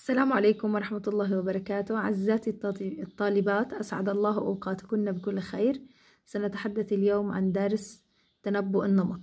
السلام عليكم ورحمة الله وبركاته عزاتي الطالبات أسعد الله أوقاتكن بكل خير سنتحدث اليوم عن درس تنبؤ النمط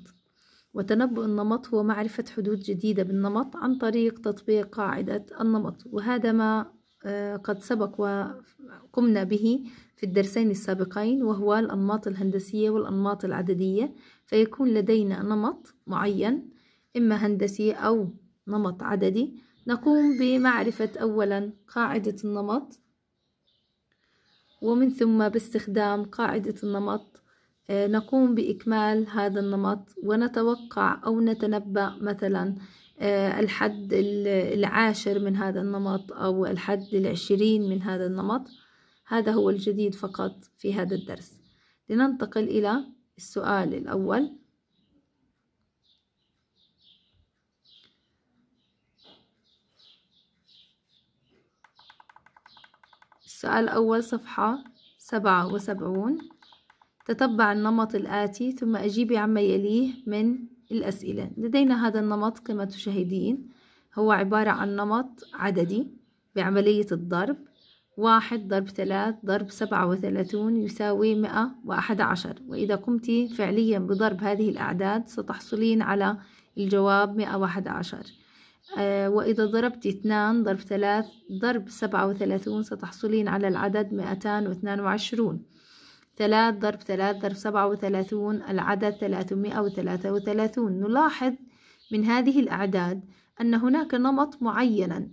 وتنبؤ النمط هو معرفة حدود جديدة بالنمط عن طريق تطبيق قاعدة النمط وهذا ما آه، قد سبق وقمنا به في الدرسين السابقين وهو الأنماط الهندسية والأنماط العددية فيكون لدينا نمط معين إما هندسي أو نمط عددي نقوم بمعرفة أولا قاعدة النمط ومن ثم باستخدام قاعدة النمط آه، نقوم بإكمال هذا النمط ونتوقع أو نتنبأ مثلا آه، الحد العاشر من هذا النمط أو الحد العشرين من هذا النمط هذا هو الجديد فقط في هذا الدرس لننتقل إلى السؤال الأول السؤال الأول صفحة سبعة وسبعون تتبع النمط الآتي ثم أجيبي عما يليه من الأسئلة لدينا هذا النمط كما تشاهدين هو عبارة عن نمط عددي بعملية الضرب واحد ضرب ثلاث ضرب سبعة وثلاثون يساوي مئة وأحد عشر وإذا قمت فعليا بضرب هذه الأعداد ستحصلين على الجواب مئة وأحد عشر آه وإذا ضربت اثنان ضرب ثلاث ضرب سبعة وثلاثون ستحصلين على العدد مئتان واثنان وعشرون ثلاث ضرب ثلاث ضرب سبعة وثلاثون العدد ثلاثمائة وثلاثة وثلاثون نلاحظ من هذه الأعداد أن هناك نمط معينا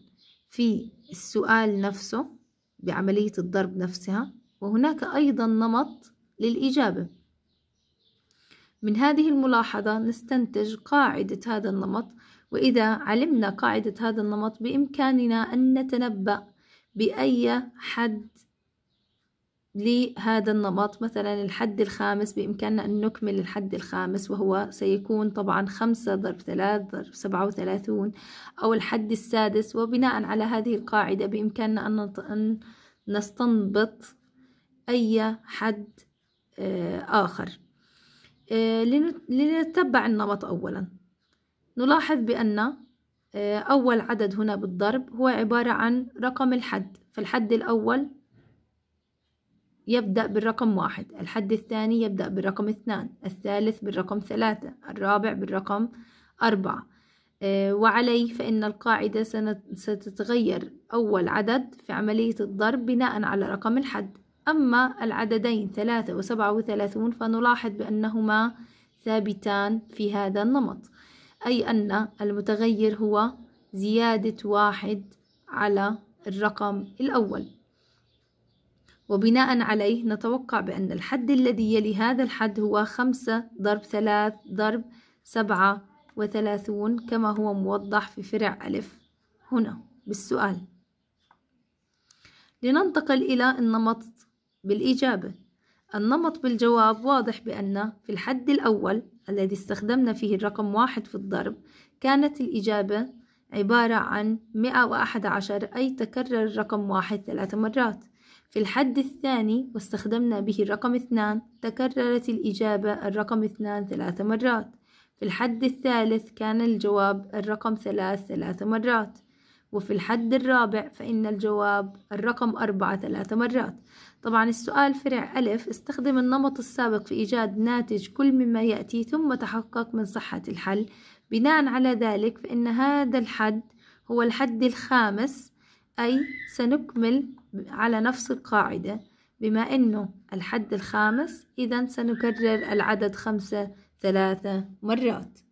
في السؤال نفسه بعملية الضرب نفسها وهناك أيضا نمط للإجابة من هذه الملاحظة نستنتج قاعدة هذا النمط وإذا علمنا قاعدة هذا النمط بإمكاننا أن نتنبأ بأي حد لهذا النمط مثلا الحد الخامس بإمكاننا أن نكمل الحد الخامس وهو سيكون طبعا خمسة ضرب ثلاث ضرب سبعة وثلاثون أو الحد السادس وبناء على هذه القاعدة بإمكاننا أن نستنبط أي حد آه، آخر آه، لنتبع النمط أولا نلاحظ بأن آه، أول عدد هنا بالضرب هو عبارة عن رقم الحد فالحد الأول يبدأ بالرقم واحد الحد الثاني يبدأ بالرقم اثنان الثالث بالرقم ثلاثة الرابع بالرقم أربعة آه، وعليه فإن القاعدة ستتغير أول عدد في عملية الضرب بناء على رقم الحد أما العددين ثلاثة وسبعة وثلاثون فنلاحظ بأنهما ثابتان في هذا النمط أي أن المتغير هو زيادة واحد على الرقم الأول وبناء عليه نتوقع بأن الحد الذي يلي هذا الحد هو خمسة ضرب ثلاث ضرب سبعة وثلاثون كما هو موضح في فرع ألف هنا بالسؤال لننتقل إلى النمط بالإجابة النمط بالجواب واضح بأن في الحد الأول الذي استخدمنا فيه الرقم واحد في الضرب كانت الإجابة عبارة عن 111 أي تكرر الرقم واحد ثلاث مرات في الحد الثاني واستخدمنا به الرقم اثنان تكررت الإجابة الرقم اثنان ثلاث مرات في الحد الثالث كان الجواب الرقم ثلاث ثلاث مرات وفي الحد الرابع فإن الجواب الرقم أربعة ثلاث مرات طبعا السؤال فرع ألف استخدم النمط السابق في إيجاد ناتج كل مما يأتي ثم تحقق من صحة الحل بناء على ذلك فإن هذا الحد هو الحد الخامس أي سنكمل على نفس القاعدة بما أنه الحد الخامس إذا سنكرر العدد خمسة ثلاثة مرات